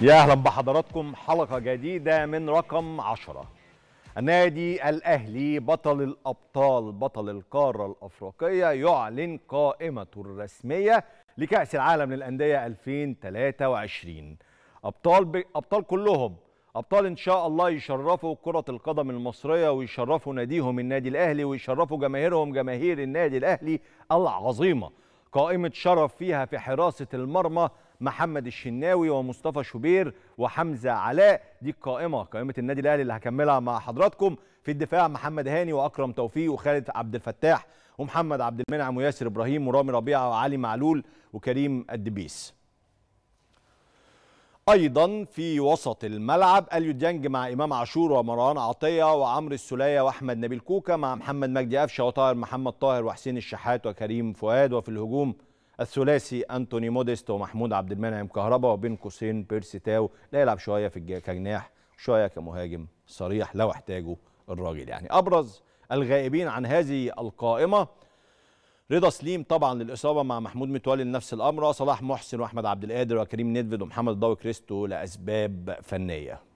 يا اهلا بحضراتكم حلقه جديده من رقم 10 النادي الاهلي بطل الابطال بطل القاره الافريقيه يعلن قائمته الرسميه لكاس العالم للانديه 2023 ابطال ب... ابطال كلهم ابطال ان شاء الله يشرفوا كره القدم المصريه ويشرفوا ناديهم النادي الاهلي ويشرفوا جماهيرهم جماهير النادي الاهلي العظيمه قائمه شرف فيها في حراسه المرمى محمد الشناوي ومصطفى شوبير وحمزه علاء دي القائمه قائمه النادي الاهلي اللي هكملها مع حضراتكم في الدفاع محمد هاني واكرم توفيق وخالد عبد الفتاح ومحمد عبد المنعم وياسر ابراهيم ورامي ربيعه وعلي معلول وكريم الدبيس ايضا في وسط الملعب اليو ديانج مع امام عاشور ومروان عطيه وعمرو السليه واحمد نبيل كوكا مع محمد مجدي قفشه وطاهر محمد طاهر وحسين الشحات وكريم فؤاد وفي الهجوم الثلاثي أنتوني موديست ومحمود عبد المنعم كهربا وبين قوسين بيرسي تاو لا يلعب شوية في كجناح شوية كمهاجم صريح لو احتاجه الراجل يعني أبرز الغائبين عن هذه القائمة رضا سليم طبعا للاصابه مع محمود متولي لنفس الامر صلاح محسن واحمد عبد القادر وكريم نيدفيد ومحمد ضوي كريستو لاسباب فنيه